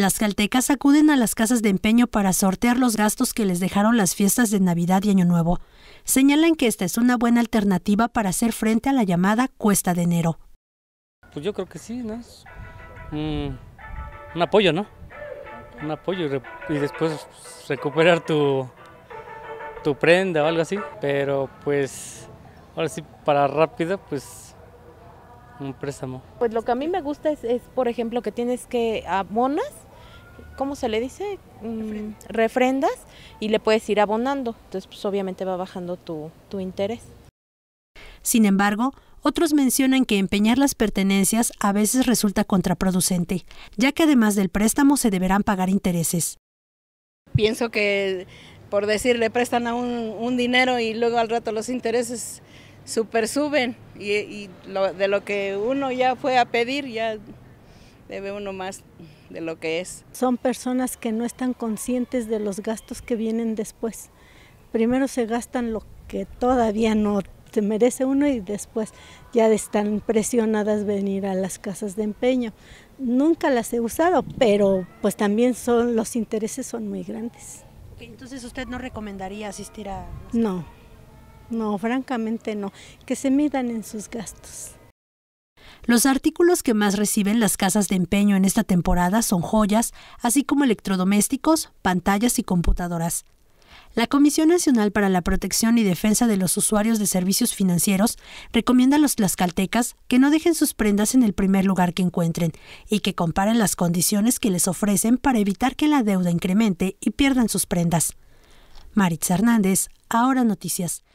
Las caltecas acuden a las casas de empeño para sortear los gastos que les dejaron las fiestas de Navidad y Año Nuevo. Señalan que esta es una buena alternativa para hacer frente a la llamada cuesta de enero. Pues yo creo que sí, ¿no? un, apoyo, ¿no? Un apoyo y, después recuperar tu, tu prenda o algo así. Pero pues ahora sí, para rápido, pues un préstamo. Pues lo que a mí me gusta es, por ejemplo, que tienes que abonas ah, ¿cómo se le dice? Mm, refrendas y le puedes ir abonando. Entonces, pues, obviamente va bajando tu, interés. Sin embargo, otros mencionan que empeñar las pertenencias a veces resulta contraproducente, ya que además del préstamo se deberán pagar intereses. Pienso que por decir le prestan a un, dinero y luego al rato los intereses super suben y, de lo que uno ya fue a pedir ya debe uno más de lo que es. Son personas que no están conscientes de los gastos que vienen después. Primero se gastan lo que todavía no se merece uno y después ya están presionadas venir a las casas de empeño. Nunca las he usado, pero pues también son los intereses son muy grandes. Entonces usted no recomendaría asistir a... No, no, francamente no, que se midan en sus gastos. Los artículos que más reciben las casas de empeño en esta temporada son joyas, así como electrodomésticos, pantallas y computadoras. La Comisión Nacional para la Protección y Defensa de los Usuarios de Servicios Financieros recomienda a los tlaxcaltecas que no dejen sus prendas en el primer lugar que encuentren y que comparen las condiciones que les ofrecen para evitar que la deuda incremente y pierdan sus prendas. Maritza Hernández, Ahora Noticias.